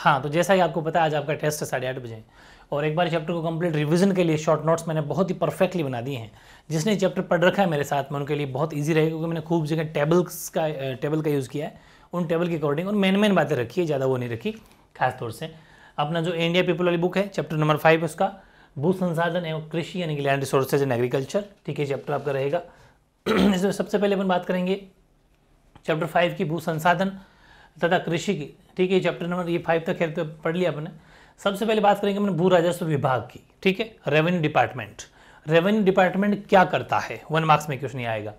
हाँ तो जैसा ही आपको पता है आज आपका टेस्ट है साढ़े आठ बजे और एक बार चैप्टर को कंप्लीट रिवीजन के लिए शॉर्ट नोट्स मैंने बहुत ही परफेक्टली बना दिए हैं जिसने चैप्टर पढ़ रखा है मेरे साथ में उनके लिए बहुत ईजी रहेगा क्योंकि मैंने खूब जगह टेबल्स का टेबल का यूज़ किया है उन टेबल के अकॉर्डिंग और मेन मेन बातें रखी है ज़्यादा वो नहीं रखी खासतौर से अपना जो इंडिया पीपल वाली बुक है चैप्टर नंबर फाइव उसका भू संसाधन एवं कृषि यानी कि लैंड रिसोर्सेज एंड एग्रीकल्चर ठीक है चैप्टर आपका रहेगा इसमें सबसे पहले अपन बात करेंगे चैप्टर फाइव की भू संसाधन तथा कृषि की ठीक है चैप्टर नंबर ये फाइव तक है तो पढ़ लिया अपने सबसे पहले बात करेंगे अपने भू राजस्व विभाग की ठीक है रेवेन्यू डिपार्टमेंट रेवेन्यू डिपार्टमेंट क्या करता है वन मार्क्स में क्वेश्चन आएगा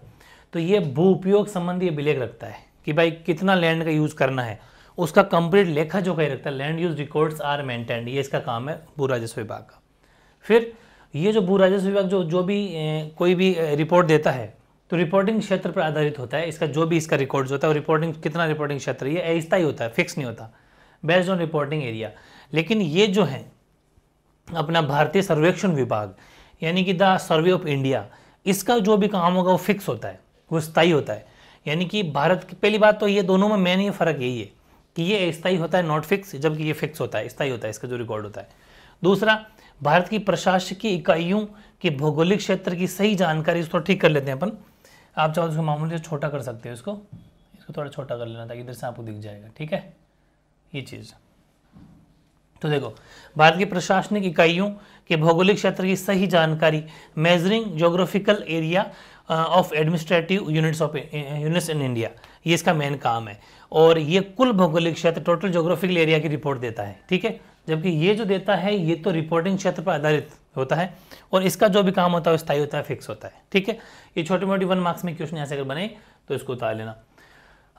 तो ये भू उपयोग संबंधी विलेख रखता है कि भाई कितना लैंड का यूज़ करना है उसका कंप्लीट लेखा जो कहीं रखता है land use records are maintained ये इसका काम है भू राजस्व विभाग का फिर ये जो भू राजस्व विभाग जो जो भी ए, कोई भी रिपोर्ट देता है तो रिपोर्टिंग क्षेत्र पर आधारित होता है इसका जो भी इसका रिकॉर्ड होता है रिपोर्टिंग कितना रिपोर्टिंग क्षेत्र ये ऐसा ही होता है फिक्स नहीं होता बेस्ड ऑन रिपोर्टिंग एरिया लेकिन ये जो है अपना भारतीय सर्वेक्षण विभाग यानी कि द सर्वे ऑफ इंडिया इसका जो भी काम होगा वो फिक्स होता है वो स्थायी होता है यानी कि भारत की पहली बात तो ये दोनों में मेन ही फ़र्क यही है कि ये स्थायी होता है नॉट फिक्स जबकि ये फिक्स होता है स्थायी होता है इसका जो रिकॉर्ड होता है दूसरा भारत की प्रशासकीय इकाइयों के भौगोलिक क्षेत्र की सही जानकारी इसको ठीक कर लेते हैं अपन आप चाहो तो उसको मामूली से छोटा कर सकते हो इसको इसको थोड़ा छोटा कर लेना ताकि इधर से आपको दिख जाएगा ठीक है ये चीज़ तो देखो भारत की प्रशासनिक इकाइयों के भौगोलिक क्षेत्र की सही जानकारी measuring geographical area of administrative units of units in India ये इसका मेन काम है और ये कुल भौगोलिक क्षेत्र टोटल जोग्राफिकल एरिया की रिपोर्ट देता है ठीक है जबकि ये जो देता है ये तो रिपोर्टिंग क्षेत्र पर आधारित होता है और इसका जो भी काम होता है स्थायी होता है फिक्स होता है ठीक है ये छोटे मोटे वन मार्क्स में क्वेश्चन यहाँ से अगर बने तो इसको उतार लेना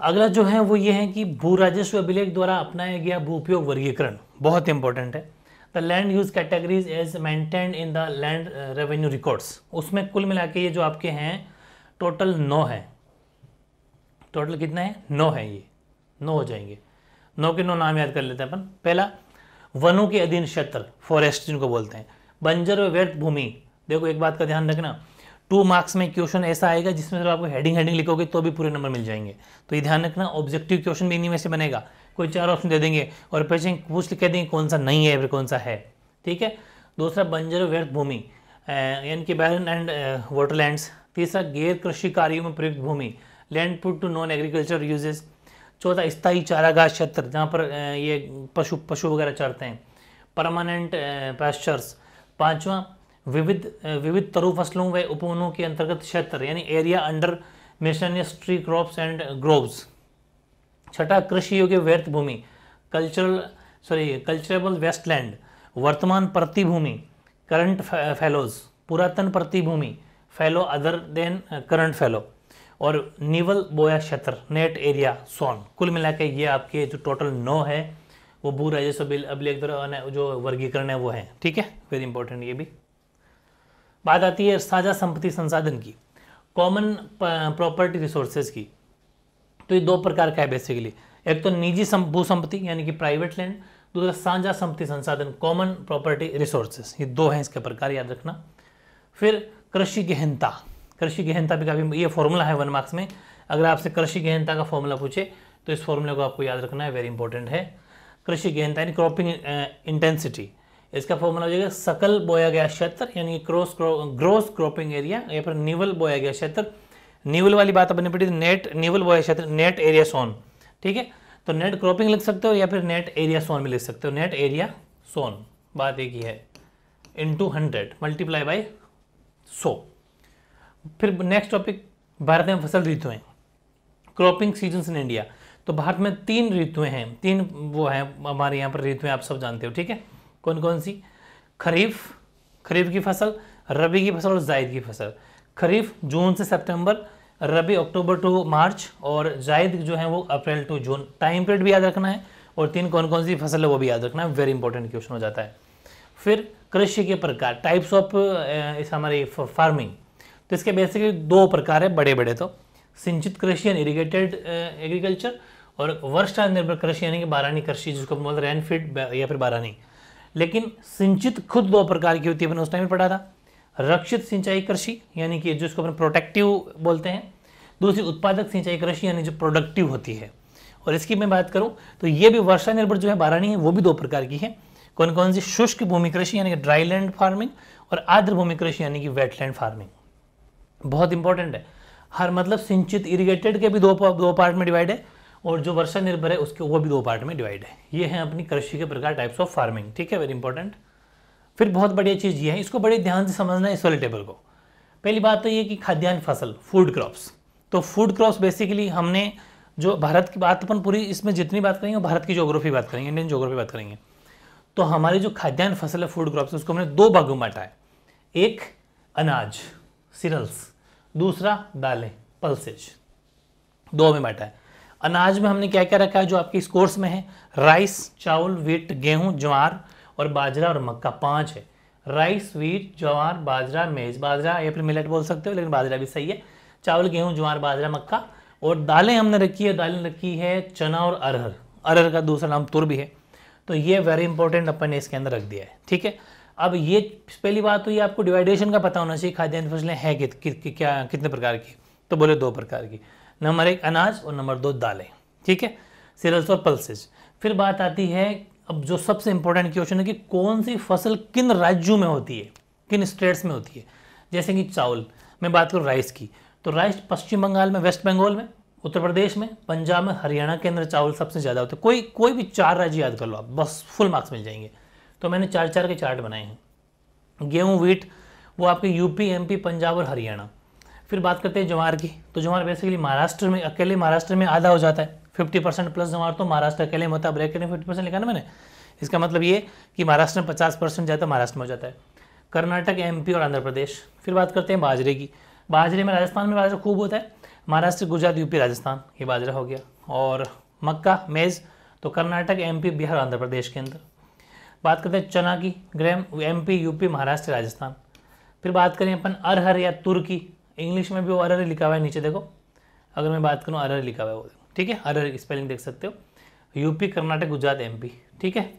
अगला जो है वो ये है कि भू राजस्व अभिलेख द्वारा अपनाया गया भू उपयोग वर्गीकरण बहुत इंपॉर्टेंट है the land use categories as maintain in the land revenue records उसमें कुल मिला ये जो आपके हैं टोटल नौ है टोटल कितना है नौ है ये नौ हो जाएंगे नौ के नौ नाम याद कर लेते हैं अपन पहला वनों के अधीन क्षेत्र फॉरेस्ट जिनको बोलते हैं बंजर व व्यर्थ भूमि देखो एक बात का ध्यान रखना टू मार्क्स में क्वेश्चन ऐसा आएगा जिसमें जब तो आपको हेडिंग हेडिंग लिखोगे तो भी पूरे नंबर मिल जाएंगे तो ये ध्यान रखना ऑब्जेक्टिव क्वेश्चन भी इन्हीं में से बनेगा कोई चार ऑप्शन दे देंगे और पैसे पूछ कह देंगे कौन सा नहीं है फिर कौन सा है ठीक है दूसरा बंजर व्यर्थ भूमि यानी कि बैरन एंड लैंड्स तीसरा गैर कृषि कार्यों में प्रयुक्त भूमि land put to non agriculture uses चौथा स्थायी चारागाह क्षेत्र जहाँ पर ये पशु पशु वगैरह चरते हैं परमानेंट पैस्चर्स पांचवा विविध विविध तरु फसलों व उपवनों के अंतर्गत क्षेत्र यानी area under mission tree crops and groves छठा कृषि योग्य व्यर्थ भूमि कल्चरल सॉरी कल्चरेबल वेस्टलैंड वर्तमान प्रतिभूमि करंट फेलोज पुरातन प्रतिभूमि fallow other than current fallow और निवल बोया क्षेत्र नेट एरिया सोन कुल मिला के ये आपके जो टोटल नौ है वो भू राजस्व अभिलेख द्वारा जो वर्गीकरण है वो है ठीक है वेरी इंपॉर्टेंट ये भी बात आती है साझा संपत्ति संसाधन की कॉमन प्रॉपर्टी रिसोर्सेज की तो ये दो प्रकार का है बेसिकली एक तो निजी भू संपत्ति यानी कि प्राइवेट लैंड दूसरा साझा संपत्ति संसाधन कॉमन प्रॉपर्टी रिसोर्सेज ये दो हैं इसके प्रकार याद रखना फिर कृषि गहनता कृषि गहनता भी काफ़ी ये फॉर्मूला है वन मार्क्स में अगर आपसे कृषि गहनता का फॉर्मूला पूछे तो इस फॉर्मूले को आपको याद रखना है वेरी इंपॉर्टेंट है कृषि गेंद यानी क्रॉपिंग इंटेंसिटी uh, इसका फॉर्मूला हो जाएगा सकल बोया गया क्षेत्र यानी क्रॉस ग्रोस क्रॉपिंग एरिया या फिर निवल बोया गया क्षेत्र निवल वाली बात अपनी पड़ी नेट निवल बोया क्षेत्र नेट एरिया सोन ठीक है तो नेट क्रॉपिंग लिख सकते हो या फिर नेट एरिया सोन भी लिख सकते हो नेट एरिया सोन बात एक ही है two hundred multiply by so फिर नेक्स्ट टॉपिक भारत में फसल ऋतु क्रॉपिंग सीजन्स इन इंडिया तो भारत में तीन ऋतुएं हैं तीन वो हैं हमारे यहाँ पर ऋतुएं आप सब जानते हो ठीक है कौन कौन सी खरीफ खरीफ की फसल रबी की फसल और जायद की फसल खरीफ जून से सितंबर रबी अक्टूबर टू मार्च और जायद जो है वो April to June time period भी याद रखना है और तीन कौन कौन सी फसल है वो भी याद रखना है वेरी इंपॉर्टेंट क्वेश्चन हो जाता है फिर कृषि के प्रकार टाइप्स ऑफ इस हमारी फार्मिंग तो इसके बेसिकली दो प्रकार है बड़े बड़े तो सिंचित कृषि यानी इरीगेटेड एग्रीकल्चर और वर्षा निर्भर कृषि यानी कि बारानी कृषि जिसको बोलते हैं रेनफीड या फिर बारानी लेकिन सिंचित खुद दो प्रकार की होती है अपने उस टाइम में पढ़ा था रक्षित सिंचाई कृषि यानी कि जिसको अपने प्रोटेक्टिव बोलते हैं दूसरी उत्पादक सिंचाई कृषि यानी जो प्रोडक्टिव होती है और इसकी मैं बात करूं तो ये भी वर्षा निर्भर जो है बारानी है वो भी दो प्रकार की है कौन कौन सी शुष्क भूमि कृषि यानी कि ड्राई लैंड फार्मिंग और आर्द्र भूमि कृषि यानी कि वेटलैंड फार्मिंग बहुत इंपॉर्टेंट है हर मतलब सिंचित इरिगेटेड के भी दो दो पार्ट में डिवाइड है और जो वर्षा निर्भर है उसके वो भी दो पार्ट में डिवाइड है ये है अपनी कृषि के प्रकार टाइप्स ऑफ फार्मिंग ठीक है वेरी इंपॉर्टेंट फिर बहुत बढ़िया चीज़ ये है इसको बड़े ध्यान से समझना है इस वाले टेबल को पहली बात तो ये कि खाद्यान्न फसल फूड क्रॉप्स तो फूड क्रॉप्स बेसिकली हमने जो भारत की बात अपन पूरी इसमें जितनी बात करेंगे भारत की जोग्राफी बात करेंगे इंडियन जोग्राफी बात करेंगे तो हमारी जो खाद्यान्न फसल है फूड क्रॉप्स उसको हमने दो भागों में बांटा है एक अनाज सीरल्स दूसरा दालें पल्सेज दो में बांटा है अनाज में हमने क्या क्या रखा है जो आपके इस कोर्स में है राइस चावल वीट गेहूं ज्वार और बाजरा और मक्का पांच है राइस वीट ज्वार बाजरा मेज बाजरा या फिर मिलेट बोल सकते हो लेकिन बाजरा भी सही है चावल गेहूं ज्वार बाजरा मक्का और दालें हमने रखी है दालें रखी है चना और अरहर अरहर का दूसरा नाम तुर भी है तो ये वेरी इंपॉर्टेंट अपन ने इसके अंदर रख दिया है ठीक है अब ये पहली बात तो ये आपको डिवाइडेशन का पता होना चाहिए खाद्यान्न फसलें हैं कित, कि, कि, क्या कितने प्रकार की तो बोले दो प्रकार की नंबर एक अनाज और नंबर दो दालें ठीक है सीरल्स और पल्सेज फिर बात आती है अब जो सबसे इंपॉर्टेंट क्वेश्चन है कि कौन सी फसल किन राज्यों में होती है किन स्टेट्स में होती है जैसे कि चावल मैं बात करूँ राइस की तो राइस पश्चिम बंगाल में वेस्ट बंगाल में उत्तर प्रदेश में पंजाब में हरियाणा के अंदर चावल सबसे ज़्यादा होते हैं कोई कोई भी चार राज्य याद कर लो आप बस फुल मार्क्स मिल जाएंगे तो मैंने चार चार के चार्ट बनाए हैं गेहूँ वीट वो आपके यूपी एमपी पंजाब और हरियाणा फिर बात करते हैं ज्वार की तो ज्वार बेसिकली महाराष्ट्र में अकेले महाराष्ट्र में आधा हो जाता है फिफ्टी परसेंट प्लस ज्वार तो महाराष्ट्र अकेले में होता है ब्रैकेट में फिफ्टी परसेंट लिखा ना मैंने इसका मतलब ये कि महाराष्ट्र में पचास परसेंट ज़्यादा महाराष्ट्र में हो जाता है कर्नाटक एम और आंध्र प्रदेश फिर बात करते हैं बाजरे की बाजरे में राजस्थान में बाजरा खूब होता है महाराष्ट्र गुजरात यूपी राजस्थान ये बाजरा हो गया और मक्का मेज़ तो कर्नाटक एमपी बिहार आंध्र प्रदेश के अंदर बात करते हैं चना की gram MP UP Maharashtra Rajasthan फिर बात करें अपन अरहर या तुर्की इंग्लिश में भी वो अरहर लिखा हुआ है नीचे देखो अगर मैं बात करूँ अरहर लिखा हुआ है वो ठीक है अरहर स्पेलिंग देख सकते हो यूपी कर्नाटक गुजरात पी ठीक है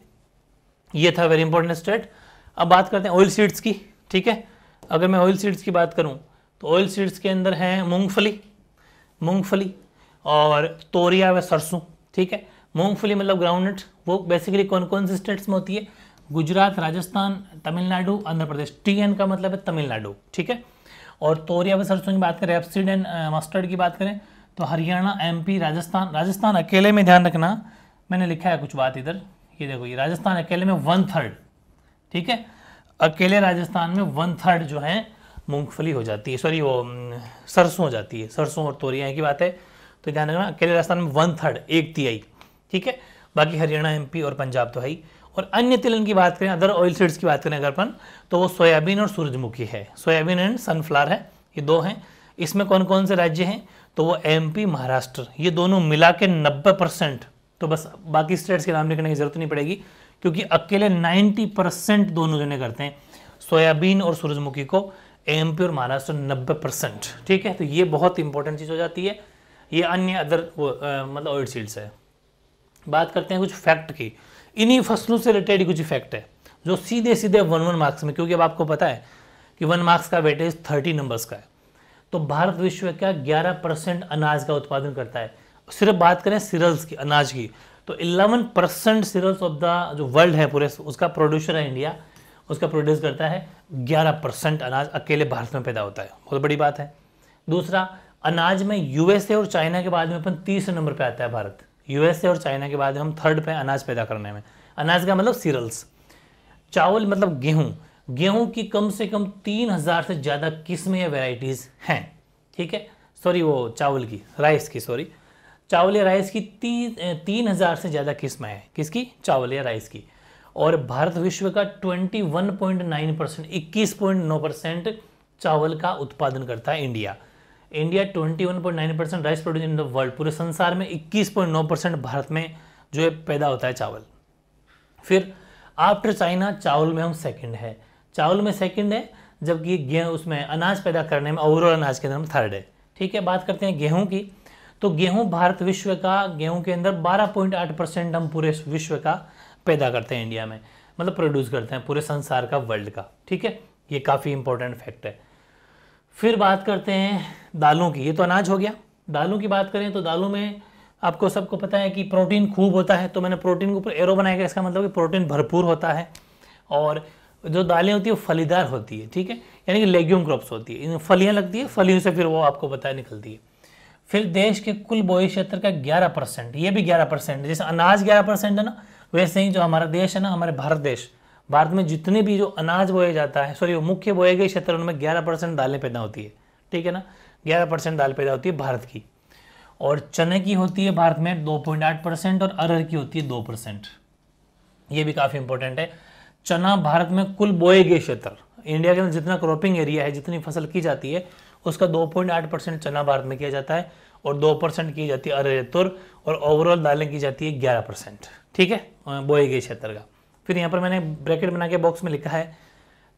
ये था वेरी इंपॉर्टेंट स्टेट अब बात करते हैं ऑयल सीड्स की ठीक है अगर मैं ऑयल सीड्स की बात करूँ तो ऑयल सीड्स के अंदर हैं मूँगफली मूँगफली और तोरिया व सरसों ठीक है मूँगफली मतलब ग्राउंडनट वो बेसिकली कौन कौन से स्टेट्स में होती है गुजरात राजस्थान तमिलनाडु आंध्र प्रदेश टी एन का मतलब है तमिलनाडु ठीक है और तोरिया व सरसों की बात करें एफसीड एंड मस्टर्ड की बात करें तो हरियाणा एमपी राजस्थान राजस्थान अकेले में ध्यान रखना मैंने लिखा है कुछ बात इधर ये देखो ये राजस्थान अकेले में वन थर्ड ठीक है अकेले राजस्थान में वन थर्ड जो है मूंगफली हो जाती है सॉरी वो सरसों हो जाती है सरसों और तोरिया की बात है तो ध्यान रखना अकेले राजस्थान में वन थर्ड एक तिहाई ठीक है बाकी हरियाणा एमपी और पंजाब तो है ही और अन्य तिलन की बात करें अदर ऑयल सीड्स की बात करें अगर अपन तो वो सोयाबीन और सूरजमुखी है सोयाबीन एंड सनफ्लावर है ये दो हैं इसमें कौन कौन से राज्य हैं तो वो एमपी महाराष्ट्र ये दोनों मिला के नब्बे परसेंट तो बस बाकी स्टेट्स के नाम लिखने की जरूरत नहीं पड़ेगी क्योंकि अकेले नाइन्टी परसेंट दोनों जने करते हैं सोयाबीन और सूरजमुखी को एम और महाराष्ट्र नब्बे परसेंट ठीक है तो ये बहुत इंपॉर्टेंट चीज़ हो जाती है ये अन्य अदर वो मतलब ऑयल सीड्स है बात करते हैं कुछ फैक्ट की इन्हीं फसलों से रिलेटेड कुछ फैक्ट है जो सीधे सीधे वन वन मार्क्स में क्योंकि अब आपको पता है कि वन मार्क्स का वेटेज थर्टी नंबर्स का है तो भारत विश्व का ग्यारह परसेंट अनाज का उत्पादन करता है सिर्फ बात करें सीरल्स की अनाज की तो eleven percent cereals of the जो वर्ल्ड है पूरे उसका प्रोड्यूसर है इंडिया उसका प्रोड्यूस करता है ग्यारह परसेंट अनाज अकेले भारत में पैदा होता है बहुत बड़ी बात है दूसरा अनाज में यूएसए और चाइना के बाद में अपन तीसरे नंबर पर आता है भारत यूएसए और चाइना के बाद हम थर्ड पे अनाज पैदा करने में अनाज का मतलब सीरल्स चावल मतलब गेहूं गेहूं की कम से कम तीन हज़ार से ज़्यादा किस्में या वेराइटीज़ हैं ठीक है सॉरी वो चावल की राइस की सॉरी चावल या राइस की ती, तीन हज़ार से ज़्यादा किस्में हैं किसकी चावल या राइस की और भारत विश्व का 21.9 परसेंट इक्कीस चावल का उत्पादन करता है India India 21.9 percent rice produce in the world पूरे संसार में 21.9 परसेंट भारत में जो है पैदा होता है चावल फिर आफ्टर चाइना चावल में हम सेकंड है चावल में सेकंड है जबकि गेहूँ उसमें अनाज पैदा करने में ओवरऑल अनाज के अंदर हम थर्ड है ठीक है बात करते हैं गेहूँ की तो गेहूँ भारत विश्व का गेहूँ के अंदर 12.8 परसेंट हम पूरे विश्व का पैदा करते हैं इंडिया में मतलब प्रोड्यूस करते हैं पूरे संसार का वर्ल्ड का ठीक है ये काफ़ी इंपॉर्टेंट फैक्ट है फिर बात करते हैं दालों की ये तो अनाज हो गया दालों की बात करें तो दालों में आपको सबको पता है कि प्रोटीन खूब होता है तो मैंने प्रोटीन के ऊपर एरो बनाया गया इसका मतलब कि प्रोटीन भरपूर होता है और जो दालें होती है वो फलीदार होती है ठीक है यानी कि लेग्यूम क्रॉप्स होती है इन फलियाँ लगती है फलियों से फिर वो आपको पता निकलती है फिर देश के कुल बोई क्षेत्र का ग्यारह परसेंट ये भी ग्यारह परसेंट जैसे अनाज ग्यारह परसेंट है ना वैसे ही जो हमारा देश है ना हमारे भारत देश भारत में जितने भी जो अनाज बोया जाता है सॉरी मुख्य बोए गए क्षेत्र उनमें ग्यारह परसेंट दालें पैदा होती है ठीक है ना ग्यारह परसेंट दाल पैदा होती है भारत की और चने की होती है भारत में दो पॉइंट आठ परसेंट और अरहर की होती है दो परसेंट ये भी काफ़ी इंपॉर्टेंट है चना भारत में कुल बोए गए क्षेत्र इंडिया के अंदर जितना क्रॉपिंग एरिया है जितनी फसल की जाती है उसका दो पॉइंट आठ परसेंट चना भारत में किया जाता है और दो परसेंट की जाती है अरहर तुर और ओवरऑल दालें की जाती है ग्यारह परसेंट ठीक है बोए गए क्षेत्र का फिर यहाँ पर मैंने ब्रैकेट बना के बॉक्स में लिखा है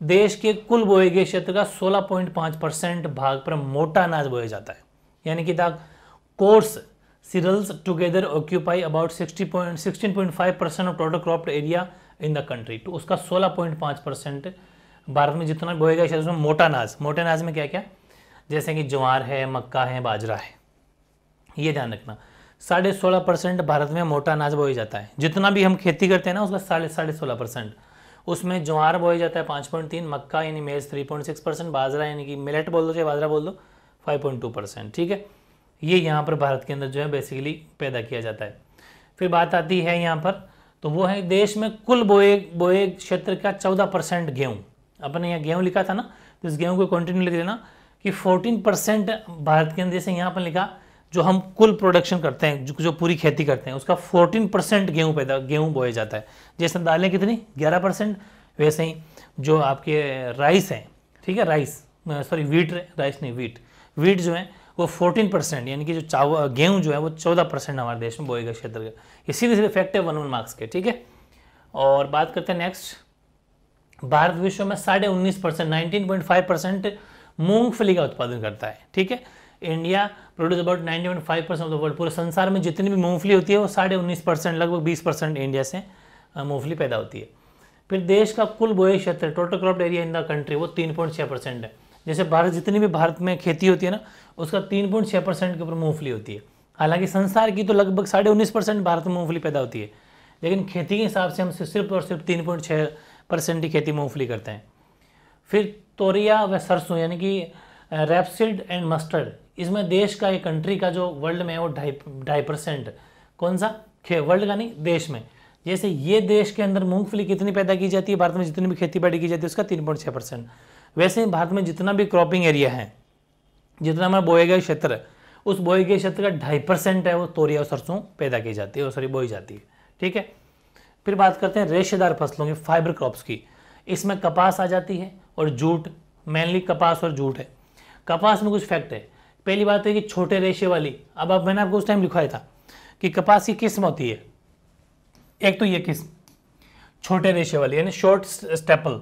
देश के कुल बोए गए क्षेत्र का 16.5 परसेंट भाग पर मोटा अनाज बोया जाता है यानी कि the coarse cereals together occupy about 60 percent of total crop area in the country तो उसका 16.5 परसेंट भारत में जितना बोएगा उसमें मोटा अनाज मोटे अनाज में क्या क्या जैसे कि ज्वार है मक्का है बाजरा है ये ध्यान रखना साढ़े सोलह परसेंट भारत में मोटा अनाज बोया जाता है जितना भी हम खेती करते हैं ना उसका साढ़े साढ़े सोलह परसेंट उसमें ज्वार बोया जाता है पाँच पॉइंट तीन मक्का यानी maize three point six percent बाजरा यानी कि मिलेट बोल दो चाहे बाजरा बोल दो फाइव पॉइंट टू परसेंट ठीक है ये यहाँ पर भारत के अंदर जो है बेसिकली पैदा किया जाता है फिर बात आती है यहाँ पर तो वो है देश में कुल बोए बोए क्षेत्र का चौदह परसेंट गेहूँ अपने यहाँ गेहूँ लिखा था ना तो इस गेहूँ को कंटिन्यू लिख देना कि फोर्टीन परसेंट भारत के अंदर जैसे यहाँ पर लिखा जो हम कुल प्रोडक्शन करते हैं जो, जो पूरी खेती करते हैं उसका 14 परसेंट गेहूँ पैदा गेहूँ बोया जाता है जैसे दालें कितनी 11 परसेंट वैसे ही जो आपके राइस हैं ठीक है राइस सॉरी वीट राइस नहीं वीट वीट जो है वो 14 परसेंट यानी कि जो चाव गेहूँ जो है वो 14 परसेंट हमारे देश में बोएगा क्षेत्र का ये सीधे सीधे फैक्ट है वन वन मार्क्स के ठीक है और बात करते हैं नेक्स्ट भारत विश्व में साढ़े उन्नीस परसेंट नाइनटीन परसेंट मूंगफली का उत्पादन करता है ठीक है India produce about five percent of the world पूरे संसार में जितनी भी मूंगफली होती है वो साढ़े उन्नीस परसेंट लगभग बीस परसेंट इंडिया से मूंगफली पैदा होती है फिर देश का कुल बोए क्षेत्र total crop area in the country वो तीन पॉइंट छः परसेंट है जैसे भारत जितनी भी भारत में खेती होती है ना उसका तीन पॉइंट छः परसेंट के ऊपर मूंगफली होती है हालांकि संसार की तो लगभग साढ़े उन्नीस परसेंट भारत में मूंगफली पैदा होती है लेकिन खेती के हिसाब से हम सिर्फ और सिर्फ तीन पॉइंट छः परसेंट की खेती मूंगफली करते हैं फिर तोरिया व सरसों यानी कि रेपसिड एंड मस्टर्ड इसमें देश का ये कंट्री का जो वर्ल्ड में है वो ढाई ढाई परसेंट कौन सा वर्ल्ड का नहीं देश में जैसे ये देश के अंदर मूंगफली कितनी पैदा की जाती है भारत में जितनी भी खेती बाड़ी की जाती है उसका तीन पॉइंट छः परसेंट वैसे ही भारत में जितना भी क्रॉपिंग एरिया है जितना हमारा बोए गए क्षेत्र उस बोए गए क्षेत्र का ढाई परसेंट है वो तोरिया और सरसों पैदा की जाती है और सॉरी बोई जाती है ठीक है फिर बात करते हैं रेशेदार फसलों की फाइबर क्रॉप्स की इसमें कपास आ जाती है और जूट मेनली कपास और जूट है कपास में कुछ फैक्ट है पहली बात है तो कि छोटे रेशे वाली अब अब मैंने आपको उस टाइम लिखवाया था कि कपास की किस्म होती है एक तो ये किस्म छोटे रेशे वाली यानी शॉर्ट स्टेपल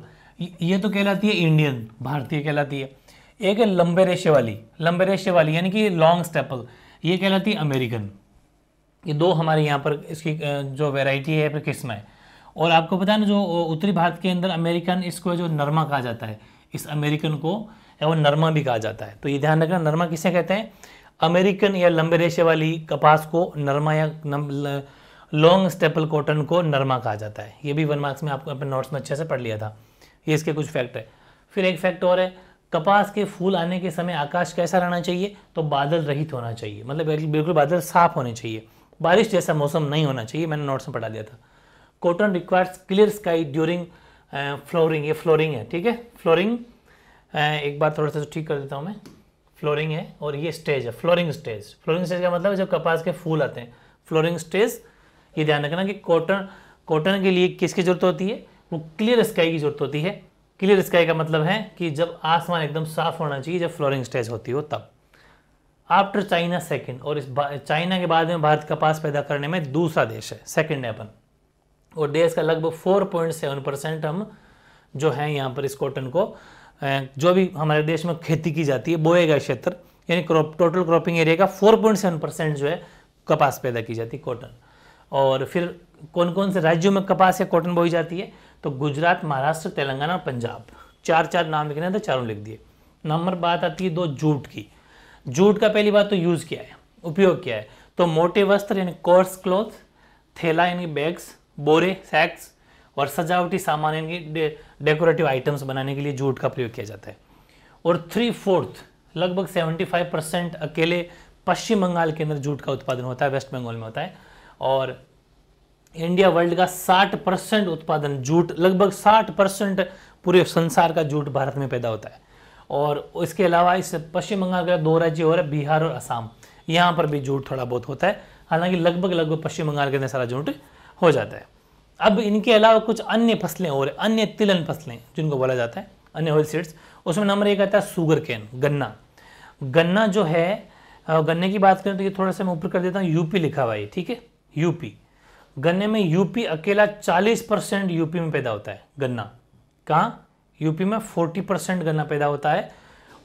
ये तो कहलाती है इंडियन भारतीय कहलाती है एक है लंबे रेशे वाली लंबे रेशे वाली यानी कि लॉन्ग स्टेपल ये कहलाती है अमेरिकन ये दो हमारे यहाँ पर इसकी जो वेराइटी है किस्म है और आपको पता है ना जो उत्तरी भारत के अंदर अमेरिकन इसको जो नरमा कहा जाता है इस अमेरिकन को एवं नरमा भी कहा जाता है तो ये ध्यान रखना नरमा किसे कहते हैं अमेरिकन या लंबे रेशे वाली कपास को नरमा या लॉन्ग स्टेपल कॉटन को नरमा कहा जाता है ये भी वन मार्क्स में आपको अपने नोट्स में अच्छे से पढ़ लिया था ये इसके कुछ फैक्ट है फिर एक फैक्ट और है कपास के फूल आने के समय आकाश कैसा रहना चाहिए तो बादल रहित होना चाहिए मतलब बिल्कुल बादल साफ होने चाहिए बारिश जैसा मौसम नहीं होना चाहिए मैंने नोट्स में पढ़ा दिया था cotton requires clear sky during flowering ये फ्लोरिंग है ठीक है फ्लोरिंग एक बार थोड़ा सा तो ठीक कर देता हूँ मैं फ्लोरिंग है और ये स्टेज है फ्लोरिंग स्टेज फ्लोरिंग स्टेज का मतलब जब कपास के फूल आते हैं फ्लोरिंग स्टेज ये ध्यान रखना कि कॉटन कॉटन के लिए किसकी ज़रूरत होती है वो क्लियर स्काई की ज़रूरत होती है क्लियर स्काई का मतलब है कि जब आसमान एकदम साफ होना चाहिए जब फ्लोरिंग स्टेज होती हो तब आफ्टर चाइना सेकेंड और इस चाइना के बाद में भारत कपास पैदा करने में दूसरा देश है सेकेंड है अपन और देश का लगभग सेवन परसेंट हम जो है यहाँ पर इस कॉटन को जो भी हमारे देश में खेती की जाती है बोए गए क्षेत्र यानी क्रॉप टोटल क्रॉपिंग एरिया का 4.7 परसेंट जो है कपास पैदा की जाती है कॉटन और फिर कौन कौन से राज्यों में कपास या कॉटन बोई जाती है तो गुजरात महाराष्ट्र तेलंगाना और पंजाब चार चार नाम लिखने थे तो चारों लिख दिए नंबर बात आती है दो जूट की जूट का पहली बात तो यूज़ किया है उपयोग किया है तो मोटे वस्त्र यानी कोर्स क्लॉथ थैला यानी बैग्स बोरे सैक्स और सजावटी सामान यानी डेकोरेटिव आइटम्स बनाने के लिए जूट का प्रयोग किया जाता है और थ्री फोर्थ लगभग 75 परसेंट अकेले पश्चिम बंगाल के अंदर जूट का उत्पादन होता है वेस्ट बंगाल में होता है और इंडिया वर्ल्ड का 60 परसेंट उत्पादन जूट लगभग 60 परसेंट पूरे संसार का जूट भारत में पैदा होता है और इसके अलावा इस पश्चिम बंगाल का दो राज्य और बिहार और असम यहाँ पर भी जूट थोड़ा बहुत होता है हालांकि लगभग लगभग पश्चिम बंगाल के अंदर सारा जूट हो जाता है अब इनके अलावा कुछ अन्य फसलें और अन्य तिलन फसलें जिनको बोला जाता है अन्य ऑयल सीड्स उसमें नंबर एक आता है सुगर कैन गन्ना गन्ना जो है गन्ने की बात करें तो ये थोड़ा सा मैं ऊपर कर देता हूँ यूपी लिखा हुआ है ठीक है यूपी गन्ने में यूपी अकेला 40 परसेंट यूपी में पैदा होता है गन्ना कहाँ यूपी में 40 परसेंट गन्ना पैदा होता है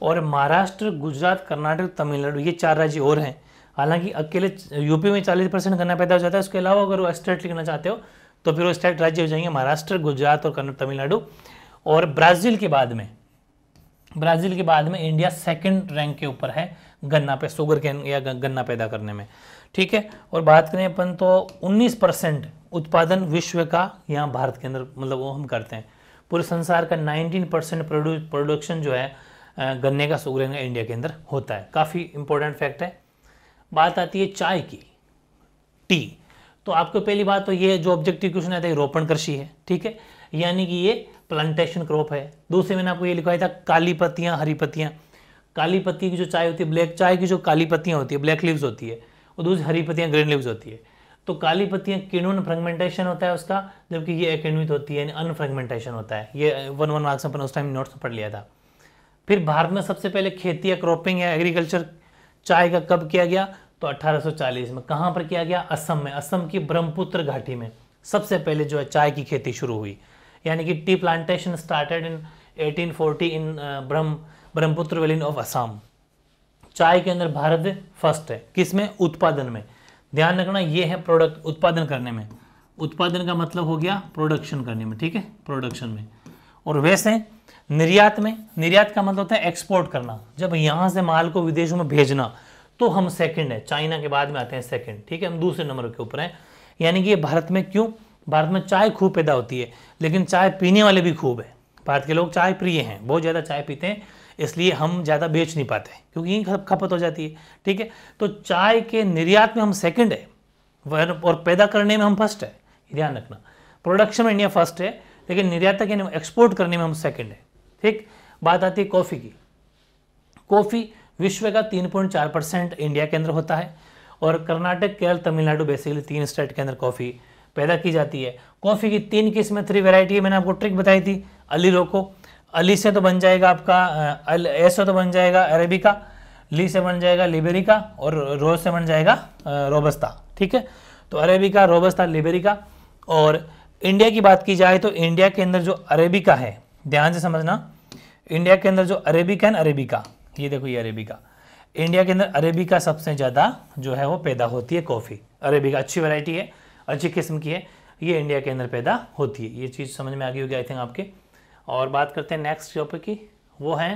और महाराष्ट्र गुजरात कर्नाटक तमिलनाडु ये चार राज्य और हैं हालांकि अकेले यूपी में 40 परसेंट गन्ना पैदा हो जाता है उसके अलावा अगर वो स्टेट लिखना चाहते हो तो फिर वो स्टेट राज्य हो जाएंगे महाराष्ट्र गुजरात और कन्नड़ तमिलनाडु और ब्राज़ील के बाद में ब्राज़ील के बाद में इंडिया सेकंड रैंक के ऊपर है गन्ना पे शुगर कैन या गन्ना पैदा करने में ठीक है और बात करें अपन तो 19 परसेंट उत्पादन विश्व का यहाँ भारत के अंदर मतलब वो हम करते हैं पूरे संसार का 19 परसेंट प्रोडक्शन जो है गन्ने का शुगर का इंडिया के अंदर होता है काफ़ी इंपॉर्टेंट फैक्ट है बात आती है चाय की टी तो आपको पहली बात तो ये जो ऑब्जेक्टिव क्वेश्चन आता है रोपण कृषि है ठीक है यानी कि ये प्लांटेशन क्रॉप है दूसरे मैंने आपको ये लिखवाया था काली पत्तियां हरी पत्तियां काली पत्ती की जो चाय होती है ब्लैक चाय की जो काली पत्तियां होती है ब्लैक लीव्स होती है और दूसरी हरी पत्तियां ग्रीन लीव्स होती है तो काली पत्तियां किण्वन फ्रेगमेंटेशन होता है उसका जबकि ये एकेडमित होती है अनफ्रेगमेंटेशन होता है ये वन वन मार्क्स अपन उस टाइम नोट्स पढ़ लिया था फिर भारत में सबसे पहले खेती या क्रॉपिंग या एग्रीकल्चर चाय का कब किया गया तो 1840 में कहां पर किया गया असम में असम की ब्रह्मपुत्र घाटी में सबसे पहले जो है चाय की खेती शुरू हुई यानी कि tea plantation started in 1840 in Brahma Brahmaputra valley of Assam चाय के अंदर भारत फर्स्ट है किस में उत्पादन में ध्यान रखना यह है प्रोडक्ट उत्पादन करने में उत्पादन का मतलब हो गया प्रोडक्शन करने में ठीक है प्रोडक्शन में और वैसे निर्यात में निर्यात का मतलब होता है एक्सपोर्ट करना जब यहां से माल को विदेशों में भेजना तो हम सेकंड है चाइना के बाद में आते हैं सेकंड ठीक है हम दूसरे नंबर के ऊपर हैं यानी कि ये भारत में क्यों भारत में चाय खूब पैदा होती है लेकिन चाय पीने वाले भी खूब है भारत के लोग चाय प्रिय हैं बहुत ज़्यादा चाय पीते हैं इसलिए हम ज़्यादा बेच नहीं पाते क्योंकि यहीं खपत हो जाती है ठीक है तो चाय के निर्यात में हम सेकेंड है और पैदा करने में हम फर्स्ट है ध्यान रखना प्रोडक्शन में इंडिया फर्स्ट है लेकिन निर्यातक यानी एक्सपोर्ट करने में हम सेकंड है ठीक बात आती है कॉफ़ी की कॉफ़ी विश्व का तीन पॉइंट चार परसेंट इंडिया के अंदर होता है और कर्नाटक केरल तमिलनाडु बेसिकली तीन स्टेट के अंदर कॉफ़ी पैदा की जाती है कॉफ़ी की तीन किस्में थ्री वेराइटी है मैंने आपको ट्रिक बताई थी अली रोको अली से तो बन जाएगा आपका अल तो बन जाएगा अरेबिका ली से बन जाएगा लिबेरिका और रोज से बन जाएगा रोबस्ता ठीक है तो अरेबिका रोबस्ता लिबेरिका और इंडिया की बात की जाए तो इंडिया के अंदर जो अरेबिका है ध्यान से समझना इंडिया के अंदर जो अरेबिका है अरेबिका ये देखो ये अरेबिका इंडिया के अंदर अरेबिका सबसे ज़्यादा जो है वो पैदा होती है कॉफ़ी अरेबिका अच्छी वैरायटी है अच्छी किस्म की है ये इंडिया के अंदर पैदा होती है ये चीज़ समझ में आ गई होगी आई थिंक आपके और बात करते हैं नेक्स्ट टॉपिक की वो है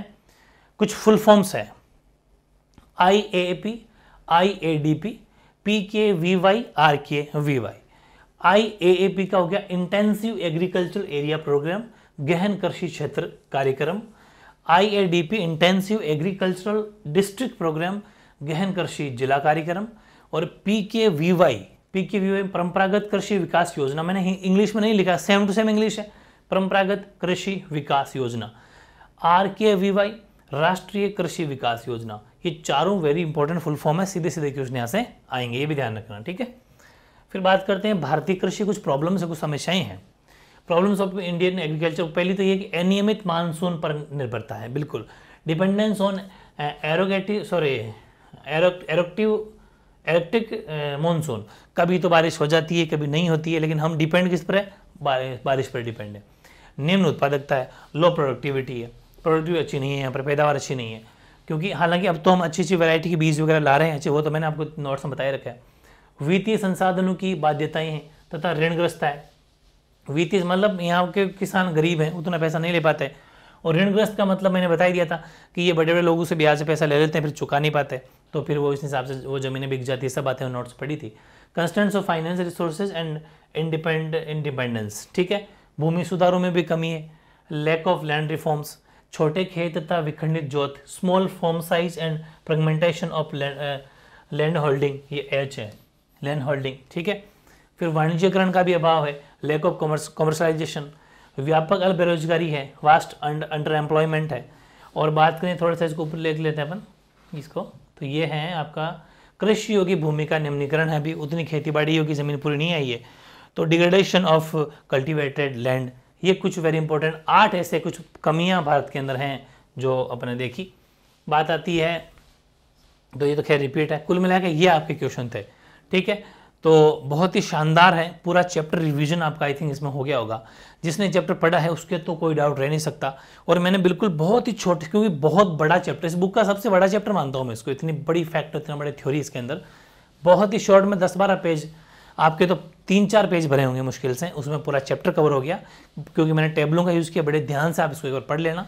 कुछ फुल फॉर्म्स हैं I A P I A D P P K V Y R K V Y I A P का हो गया इंटेंसिव एग्रीकल्चर एरिया प्रोग्राम गहन कृषि क्षेत्र कार्यक्रम IADP intensive agricultural district programme गहन कृषि जिला कार्यक्रम और P K V Y P K V Y परंपरागत कृषि विकास योजना मैंने इंग्लिश में नहीं लिखा सेम टू सेम इंग्लिश है परंपरागत कृषि विकास योजना आर के वी वाई राष्ट्रीय कृषि विकास योजना ये चारों वेरी इंपॉर्टेंट फुल फॉर्म है सीधे सीधे क्वेश्चन यहाँ से आएंगे ये भी ध्यान रखना ठीक है फिर बात करते हैं भारतीय कृषि कुछ प्रॉब्लम्स है कुछ समस्याएं हैं प्रॉब्लम्स ऑफ इंडियन एग्रीकल्चर पहली तो ये कि अनियमित मानसून पर निर्भरता है बिल्कुल डिपेंडेंस ऑन एरोगेटिव सॉरी एरोक्टिव एरेक्टिक मानसून कभी तो बारिश हो जाती है कभी नहीं होती है लेकिन हम डिपेंड किस पर है बारिश बारिश पर डिपेंड है निम्न उत्पादकता है लो प्रोडक्टिविटी है प्रोडक्टिविटी अच्छी नहीं है यहाँ पर पैदावार अच्छी नहीं है क्योंकि हालांकि अब तो हम अच्छी अच्छी वैरायटी के बीज वगैरह ला रहे हैं अच्छे वो तो मैंने आपको नोट्स में बताए रखा है वित्तीय संसाधनों की बाध्यताएँ हैं तथा ऋणग्रस्तता है वित्तीय मतलब यहाँ के किसान गरीब हैं उतना पैसा नहीं ले पाते और ऋणग्रस्त का मतलब मैंने बता ही दिया था कि ये बड़े बड़े लोगों से ब्याज से पैसा ले लेते हैं फिर चुका नहीं पाते तो फिर वो इस हिसाब से वो ज़मीनें बिक जाती है सब बातें नोट्स पड़ी थी constants of finance resources and इंडिपेंड इंडिपेंडेंस ठीक है भूमि सुधारों में भी कमी है लैक ऑफ लैंड रिफॉर्म्स छोटे खेत तथा विखंडित जोत small farm size and fragmentation of land holding ये एच है लैंड होल्डिंग ठीक है फिर वाणिज्यकरण का भी अभाव है लैक ऑफ कॉमर्स कॉमर्शलाइजेशन व्यापक अल बेरोजगारी है वास्ट अंडर एम्प्लॉयमेंट है और बात करें थोड़ा सा इसको ऊपर लेख लेते हैं अपन इसको तो ये है आपका कृषि योगी भूमि का निम्नीकरण है अभी उतनी बाड़ी योगी ज़मीन पूरी नहीं आई है तो डिग्रेडेशन ऑफ कल्टिवेटेड लैंड ये कुछ वेरी इंपॉर्टेंट आठ ऐसे कुछ कमियां भारत के अंदर हैं जो अपने देखी बात आती है तो ये तो खैर रिपीट है कुल मिला के ये आपके क्वेश्चन थे ठीक है तो बहुत ही शानदार है पूरा चैप्टर रिवीजन आपका आई थिंक इसमें हो गया होगा जिसने चैप्टर पढ़ा है उसके तो कोई डाउट रह नहीं सकता और मैंने बिल्कुल बहुत ही छोटे क्योंकि बहुत बड़ा चैप्टर इस बुक का सबसे बड़ा चैप्टर मानता हूँ मैं इसको इतनी बड़ी फैक्ट इतना बड़ी थ्योरी इसके अंदर बहुत ही शॉर्ट में दस बारह पेज आपके तो तीन चार पेज भरे होंगे मुश्किल से उसमें पूरा चैप्टर कवर हो गया क्योंकि मैंने टेबलों का यूज़ किया बड़े ध्यान से आप इसको एक बार पढ़ लेना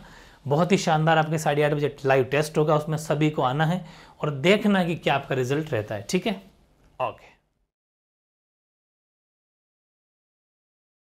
बहुत ही शानदार आपके साढ़े आठ बजे लाइव टेस्ट होगा उसमें सभी को आना है और देखना कि क्या आपका रिजल्ट रहता है ठीक है ओके